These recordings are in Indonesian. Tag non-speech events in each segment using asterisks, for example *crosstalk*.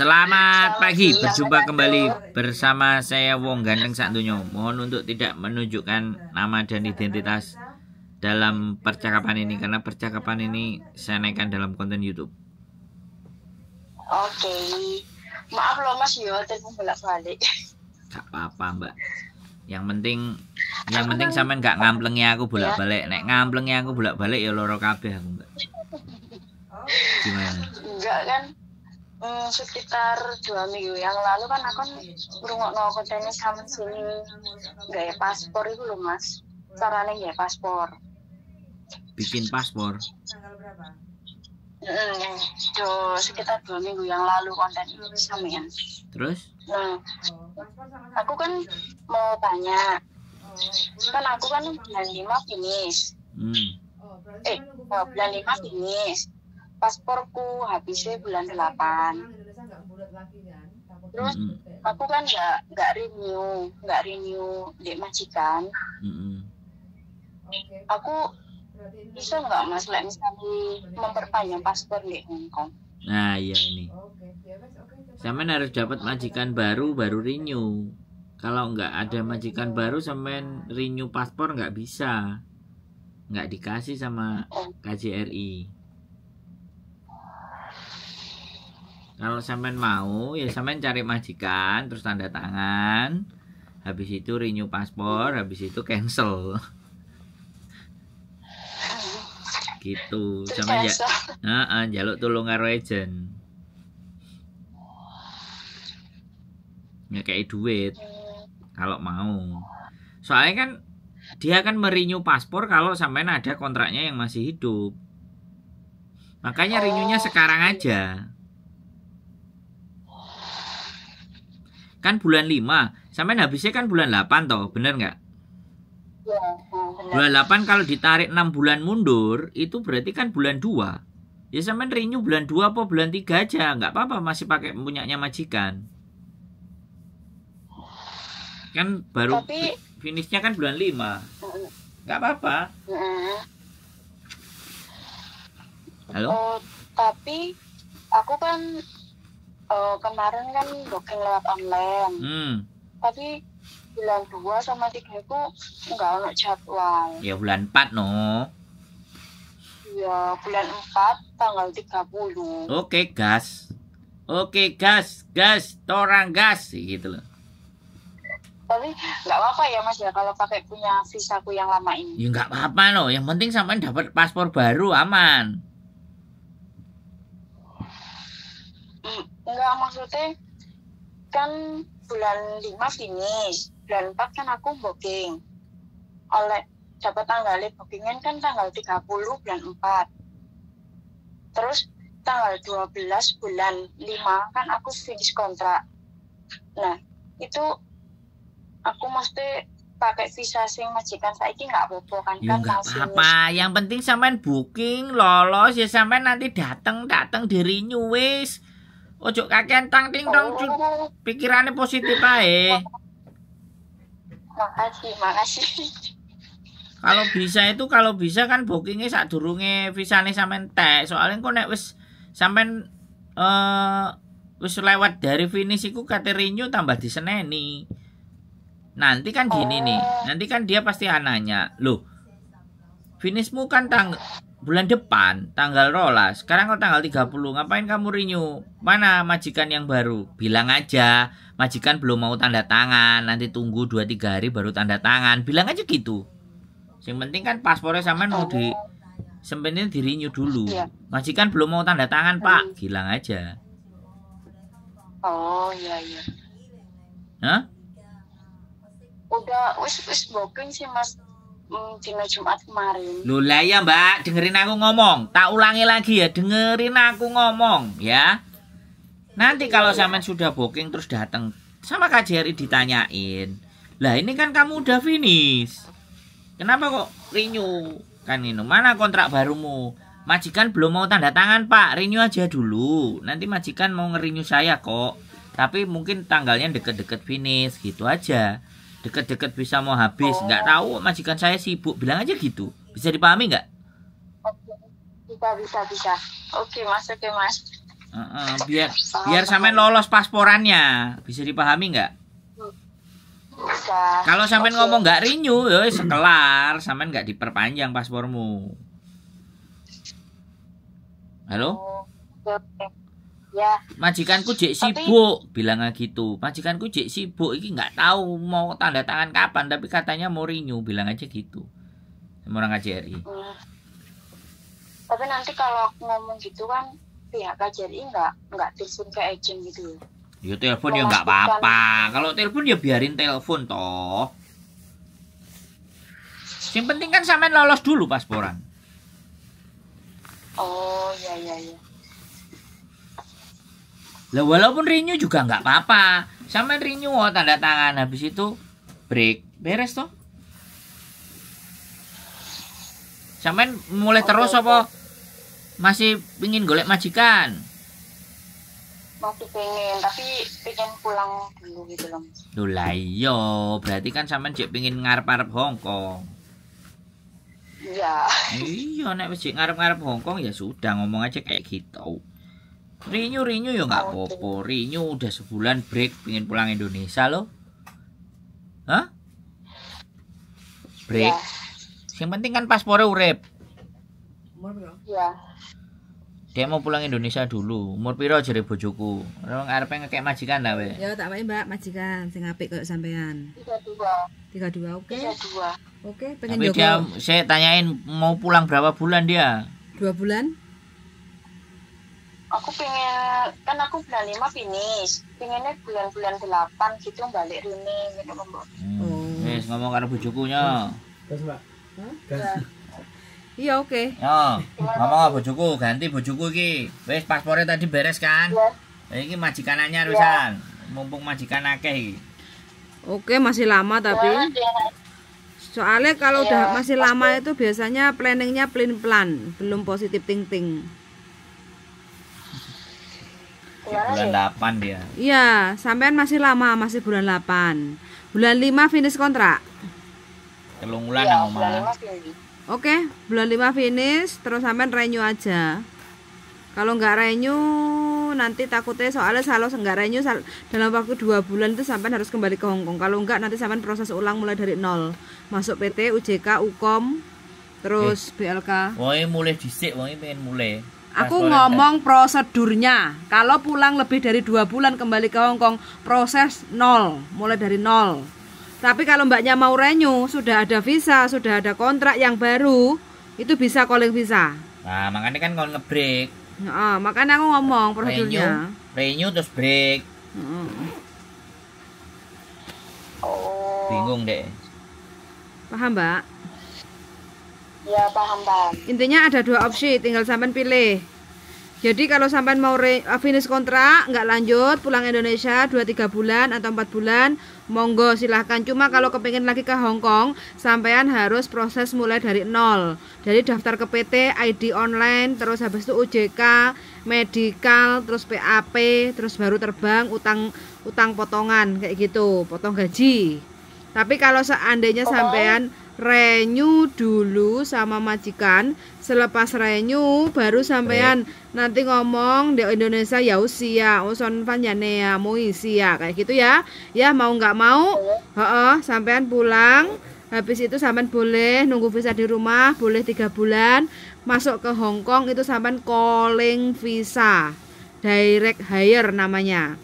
Selamat pagi, berjumpa kembali bersama saya Wong Gandeng Santunyo. Mohon untuk tidak menunjukkan nama dan identitas dalam percakapan ini karena percakapan ini saya naikkan dalam konten YouTube. Oke, maaf loh Mas Yo, ya, telepon bolak-balik. Gak apa-apa Mbak. Yang penting, yang penting kan- sampean nggak ngamplengi aku iya. bolak-balik. Nek ngamplengi aku bolak-balik ya loro kabeh aku Mbak. Gimana? Enggak kan? hmm, sekitar dua minggu yang lalu kan aku ngurungok no kontennya sama sini gaya paspor itu loh mas caranya ya paspor bikin paspor Hmm, do, sekitar dua minggu yang lalu konten ini samian. Terus? hmm, aku kan mau tanya, kan aku kan bulan lima finish. Hmm. Eh, oh, bulan lima finish pasporku habisnya bulan 8 terus aku kan nggak nggak renew nggak renew dek majikan aku bisa nggak mas like misalnya memperpanjang paspor di Hongkong nah iya ini Sama harus dapat majikan baru baru renew kalau nggak ada majikan baru semen renew paspor nggak bisa nggak dikasih sama oh. KJRI kalau sampean mau ya eh. sampean cari majikan terus tanda tangan habis itu renew paspor habis itu cancel *laughs* gitu sampean ya heeh jaluk tulung karo agent ya kayak duit kalau mau soalnya kan dia akan merinyu paspor kalau sampean ada kontraknya yang masih hidup makanya oh. sekarang iya. aja kan bulan 5 sampai habisnya kan bulan 8 toh bener nggak iya, iya, bulan 8 kalau ditarik 6 bulan mundur itu berarti kan bulan 2 ya sampai renew bulan 2 apa bulan 3 aja nggak apa-apa masih pakai punyanya majikan kan baru Tapi, finishnya kan bulan 5 nggak apa-apa mm-hmm. halo uh, tapi aku kan uh, kemarin kan booking lewat online hmm. tapi bulan 2 sama 3 itu enggak ada jadwal ya bulan 4 no ya bulan 4 tanggal 30 oke gas oke gas gas torang gas gitu loh tapi nggak apa-apa ya mas ya kalau pakai punya visaku yang lama ini ya nggak apa-apa loh yang penting sampai dapat paspor baru aman mm enggak maksudnya kan bulan lima ini bulan empat kan aku booking oleh dapat tanggal bookingan kan tanggal 30 bulan empat terus tanggal 12 bulan lima kan aku finish kontrak nah itu aku mesti pakai visa sing majikan saiki nggak apa-apa kan ya, kan apa-apa yang penting sampean booking lolos ya sampean nanti dateng dateng renew nyuwis Ojo kakek tang ting dong, pikirannya positif aja. Makasih, makasih. Kalau bisa itu kalau bisa kan bookingnya saat durungnya visa nih sampean teh Soalnya kok nek wis sampean eh uh, lewat dari finish iku kate renew tambah diseneni. Nanti kan gini nih, oh. nanti kan dia pasti ananya. Loh, finishmu kan tang bulan depan tanggal rolas sekarang kok tanggal 30 ngapain kamu renew mana majikan yang baru bilang aja majikan belum mau tanda tangan nanti tunggu 2-3 hari baru tanda tangan bilang aja gitu yang penting kan paspornya sama mau di sempetin di renew dulu iya. majikan belum mau tanda tangan pak hmm. bilang aja oh iya iya Hah? udah wis wis booking sih mas Hmm, dina Jumat kemarin. ya Mbak, dengerin aku ngomong. Tak ulangi lagi ya, dengerin aku ngomong ya. Nanti iya, kalau ya. sampean sudah booking terus datang sama KJRI ditanyain. Lah ini kan kamu udah finish. Kenapa kok renew? Kan ini mana kontrak barumu? Majikan belum mau tanda tangan pak, renew aja dulu. Nanti majikan mau ngerinyu saya kok. Tapi mungkin tanggalnya deket-deket finish gitu aja deket-deket bisa mau habis oh. nggak tahu majikan saya sibuk bilang aja gitu bisa dipahami nggak bisa bisa bisa oke mas oke mas uh, uh, biar Paham. biar sampai lolos pasporannya bisa dipahami nggak bisa kalau sampai ngomong nggak rinyu yo sekelar sampai nggak diperpanjang paspormu halo oh, ya majikanku jek sibuk tapi... bilangnya gitu majikanku jek sibuk ini nggak tahu mau tanda tangan kapan tapi katanya mau renew bilang aja gitu sama orang KJRI hmm. tapi nanti kalau ngomong gitu kan pihak KJRI nggak nggak telepon ke agent gitu ya, ya telepon ya nggak apa-apa kan? kalau telepon ya biarin telepon toh yang penting kan sampean lolos dulu pasporan. Oh, iya iya iya. Lah walaupun renew juga nggak apa-apa. Sama renew oh, tanda tangan habis itu break. Beres toh. samen mulai okay, terus apa? Masih pingin golek majikan? Masih pengen, tapi pengen pulang dulu gitu loh. Duh lah iya. berarti kan sampean cek pingin ngarep ngarep Hongkong. Iya. Iya, nek wis ngarep-ngarep Hongkong ya sudah ngomong aja kayak gitu. Rinyu Rinyu ya nggak oh, popo. Rinyu udah sebulan break pengen pulang Indonesia loh. Hah? Break. Ya. Yang penting kan paspornya urep. Ya. Dia mau pulang Indonesia dulu. Umur piro jadi bojoku? Ora ngarepe ngekek majikan lah, Ya tak apa Mbak, majikan sing apik kok sampean. 32. 32 oke. Okay. 32. Oke, okay, pengen Tapi Joko. saya tanyain mau pulang berapa bulan dia? Dua bulan? aku pengen kan aku bulan lima finish pengennya bulan-bulan delapan gitu balik Rini gitu kan hmm. wes ngomong karena bujukunya terus mbak iya oke ya ngomong karo bujuku ganti bujuku ki wes paspornya tadi beres kan ya. ini majikanannya Rusan. ya. mumpung majikan akeh oke masih lama tapi iya, soalnya kalau ya, udah iya. masih lama itu biasanya planningnya pelin pelan belum positif ting ting bulan iya. delapan dia iya sampean masih lama masih bulan delapan bulan lima finish kontrak telung bulan ya, oke bulan lima finish terus sampean renew aja kalau nggak renew nanti takutnya soalnya kalau senggaranya sal dalam waktu dua bulan itu sampean harus kembali ke Hongkong kalau nggak nanti sampean proses ulang mulai dari nol masuk PT UJK UKOM terus eh. BLK woi mulai disik woi pengen mulai Aku ngomong ya. prosedurnya. Kalau pulang lebih dari dua bulan kembali ke Hong Kong, proses nol, mulai dari nol. Tapi kalau mbaknya mau renew, sudah ada visa, sudah ada kontrak yang baru, itu bisa calling visa. Nah, makanya kan kalau ngebreak. Nah, makanya aku ngomong prosedurnya. Renew, renew terus break. Bingung deh. Paham, Mbak? ya paham paham intinya ada dua opsi tinggal sampean pilih jadi kalau sampean mau re, eh, finish kontrak nggak lanjut pulang Indonesia dua tiga bulan atau empat bulan monggo silahkan cuma kalau kepingin lagi ke Hong Kong sampean harus proses mulai dari nol jadi daftar ke PT ID online terus habis itu UJK medical terus PAP terus baru terbang utang utang potongan kayak gitu potong gaji tapi kalau seandainya oh. sampean renyu dulu sama majikan selepas renyu baru sampean eh. nanti ngomong di Indonesia ya usia ya. uson panjane ya ya kayak gitu ya ya mau nggak mau heeh sampean pulang habis itu sampean boleh nunggu visa di rumah boleh tiga bulan masuk ke Hong Kong itu sampean calling visa direct hire namanya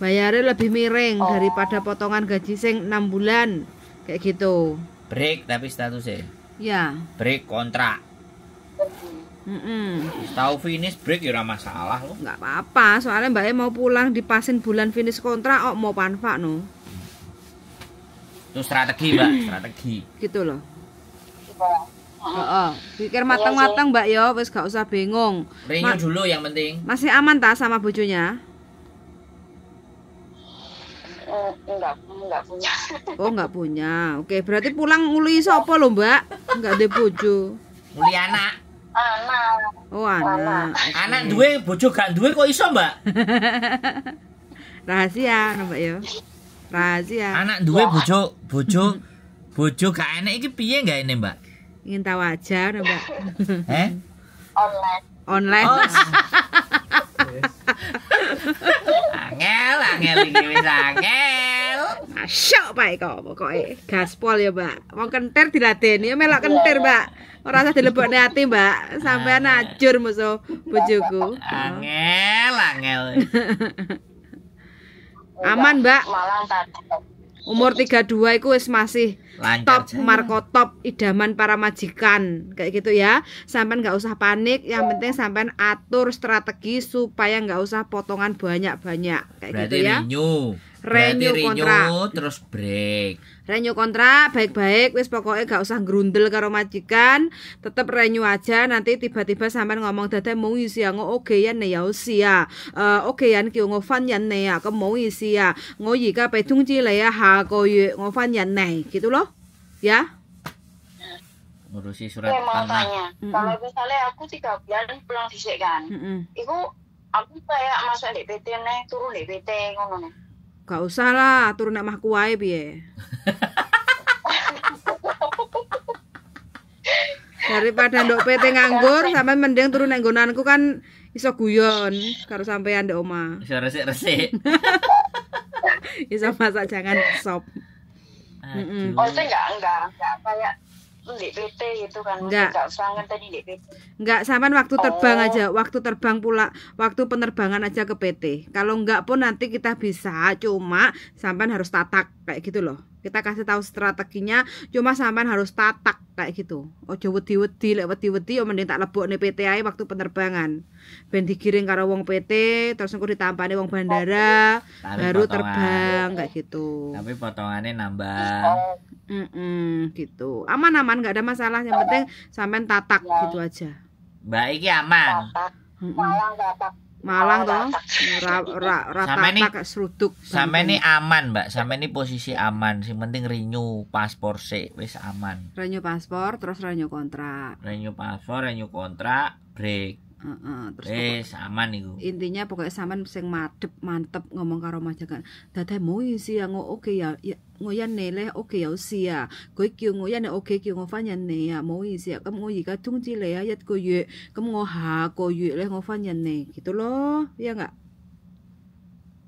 bayarnya lebih miring oh. daripada potongan gaji sing 6 bulan kayak gitu break tapi statusnya ya break kontrak mm -mm. tahu finish break ya masalah loh nggak apa-apa soalnya mbaknya e mau pulang dipasin bulan finish kontrak oh mau panfa no itu strategi mbak strategi gitu loh Oh, oh. pikir matang-matang mbak yo wes gak usah bingung Renew dulu yang penting masih aman tak sama bojonya enggak enggak punya *laughs* oh enggak punya oke berarti pulang nguli sopo lo mbak enggak ada bojo nguli anak anak oh anak anak, okay. anak duwe bojo gak duwe kok iso mbak *laughs* rahasia mbak ya rahasia anak duwe bojo bojo bojo gak enak iki piye gak ini mbak ingin tahu aja mbak eh online online oh. *laughs* angel angel iki wis angel masyok bae kok pokoknya gaspol ya mbak mau kentir diladeni ya melok kentir mbak merasa usah dilebokne ati mbak sampai najur ah. musuh bojoku angel angel aman mbak umur 32 itu wis masih Lancar top marco top, idaman para majikan kayak gitu ya Sampai nggak usah panik yang penting sampai atur strategi supaya nggak usah potongan banyak banyak kayak gitu Berarti gitu ya renew renew kontrak terus break renew kontrak baik-baik wes pokoknya nggak usah gerundel karo majikan Tetap renew aja nanti tiba-tiba sampai ngomong dada mau isi ya ngo oke ya ne ya usia ya eh, oke ya kyo ngo fan ya ne ya ke mau isi ya ngo yi ka pe ya ha ko yu ngo fan ya ne gitu loh ya ngurusi surat tanah. Kalau misalnya aku tiga bulan pulang dhisik kan. Mm -hmm. itu aku kayak masuk di PT nih, turun di PT ngono Gak usah lah, turun nak aku wae piye. *laughs* Daripada dok PT nganggur, sama mending turun nang aku kan iso guyon karo sampean ndok oma. Iso resik-resik. *laughs* iso masak jangan sop. Aduh. Gitu. Oh ya. itu enggak enggak enggak kayak di PT gitu kan enggak enggak PT enggak sampean waktu terbang oh. aja waktu terbang pula waktu penerbangan aja ke PT kalau enggak pun nanti kita bisa cuma sampean harus tatak kayak gitu loh kita kasih tahu strateginya cuma sampean harus tatak kayak gitu ojo wedi-wedi lek wedi-wedi yang mending tak nih PT ae waktu penerbangan ben digiring karo wong PT terus aku ditampani wong bandara tapi baru potongan. terbang kayak gitu tapi potongannya nambah mm -mm, gitu aman-aman nggak ada masalah yang penting sampean tatak ya. gitu aja baik ya aman tatak. Mm -mm. Malang toh ra, ra, rata sama ini, seruduk sama ini aman mbak sama ini posisi aman sih. penting renew paspor sih wis aman renew paspor terus renew kontrak renew paspor renew kontrak break terus eh sama niku. Intinya pokoknya sama sing madep mantep ngomong karo majikan. Dadai mau isi ya ngo oke ya, ya ngoyan nele oke ya usia ya. gue kyu ngoyan ya, oke kyu ngo fanyan ne ya mau isi ya. Kamu ngo kah tungji le ya yat ko yue. Kamu ngo ha ko yue le ngo fanyan ne. Gitu loh, ya enggak?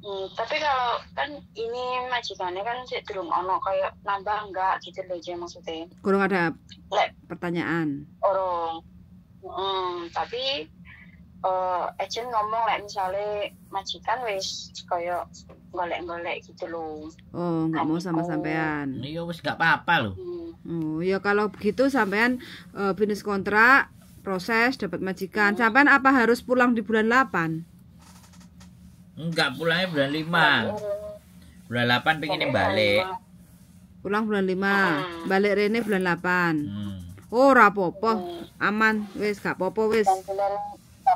Hmm, tapi kalau kan ini majikannya kan sih belum ono kayak nambah enggak gitu loh jadi maksudnya. Kurang ada Lep. pertanyaan. Orang. Hmm, tapi uh, eh, ejen ngomong lek like, misalnya majikan wis koyo golek-golek gitu loh. Oh, nggak mau sama gitu. sampean. Iya wis nggak apa-apa loh. Hmm. Oh, ya kalau begitu sampean uh, eh, finish kontrak, proses dapat majikan. Hmm. Sampean apa harus pulang di bulan 8? Enggak, pulangnya bulan 5. Bulan 8 pengen balik. Pulang bulan 5, hmm. balik rene bulan 8. Hmm. Oh, rapopo, hmm. aman, wes gak popo wes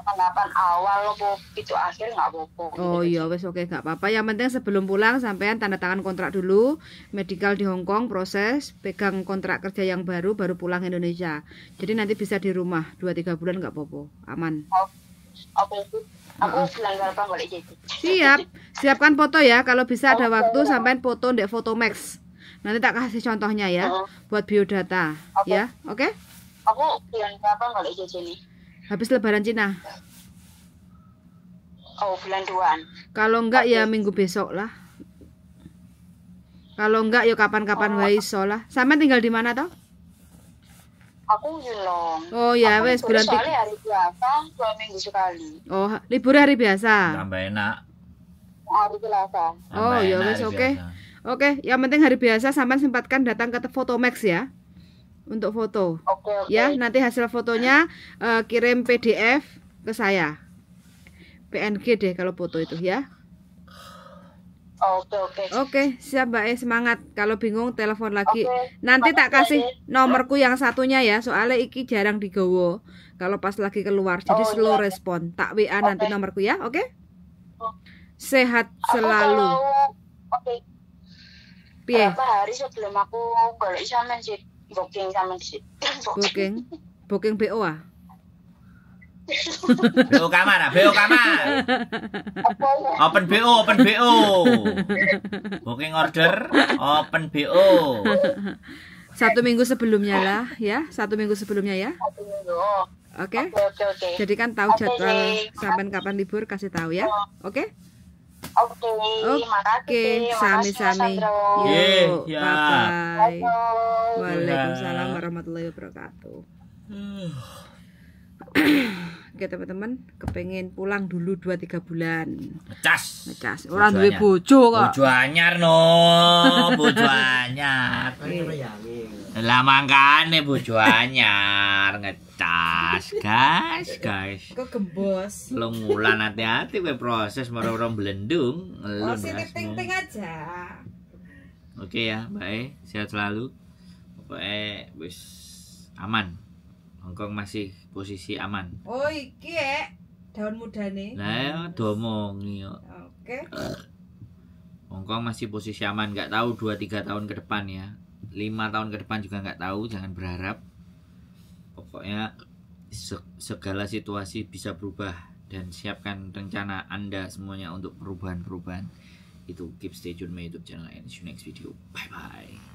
delapan awal lo itu akhir nggak apa-apa oh iya wes oke okay, nggak apa-apa yang penting sebelum pulang sampean tanda tangan kontrak dulu medical di Hong Kong proses pegang kontrak kerja yang baru baru pulang Indonesia jadi nanti bisa di rumah dua tiga bulan nggak bobo aman oh, oke okay. Aku bilang apa boleh jadi. Siap, siapkan foto ya. Kalau bisa ada waktu sampean foto foto Max Nanti tak kasih contohnya ya, buat biodata, ya, oke? Okay? aku bilang apa nggak jadi Habis lebaran Cina. Oh, bulan 2 Kalau enggak ya minggu besok lah. Kalau enggak ya kapan-kapan oh. wae iso lah. Sampean tinggal di mana toh? Aku Yulong. Oh ya wes bulan tiga. hari biasa, dua minggu sekali. Oh, libur hari biasa. Tambah enak. Hari biasa. Oh, ya wes oke. Oke, yang penting hari biasa sampean sempatkan datang ke Fotomax ya untuk foto. Oke, Ya, nanti hasil fotonya uh, kirim PDF ke saya. PNG deh kalau foto itu ya. Oke, oke. Oke, siap Mbak E, semangat. Kalau bingung telepon lagi. Okay. Nanti tak kasih e. nomorku yang satunya ya, soalnya iki jarang digowo. Kalau pas lagi keluar, jadi oh, slow iya. respon. Tak WA okay. nanti nomorku ya, oke? Okay? Oh. Sehat selalu. Oke. Okay. Berapa hari sebelum aku kalau isaman sih booking sama si booking booking BO ah BO kamar ah BO kamar open BO open BO booking order open BO satu minggu sebelumnya lah ya satu minggu sebelumnya ya oke okay? okay, okay, jadi kan tahu jadwal kapan kapan libur kasih tahu ya oh. oke okay? Oke, okay, okay. sami-sami. Yuk, yeah, ya. bye-bye. Waalaikumsalam warahmatullahi wabarakatuh. *clears throat* Oke teman-teman, kepengen pulang dulu 2-3 bulan. Ngecas. Ngecas. Orang duwe bojo kok. Bojo anyar no, bojo anyar. *laughs* Iya. Lah mangkane bojo anyar ngecas, guys, guys. Kok gembos. Lung ngulan hati-hati kowe proses merorong blendung. Lu. Oh, ting-ting aja. Oke ya, baik. sehat selalu pokoknya bis aman Hongkong masih posisi aman oh iki eh. ya daun muda nih nah domong oke okay. *clears throat* Hongkong masih posisi aman nggak tahu 2-3 tahun ke depan ya 5 tahun ke depan juga nggak tahu jangan berharap pokoknya segala situasi bisa berubah dan siapkan rencana anda semuanya untuk perubahan-perubahan itu keep stay tune my youtube channel and see you next video bye bye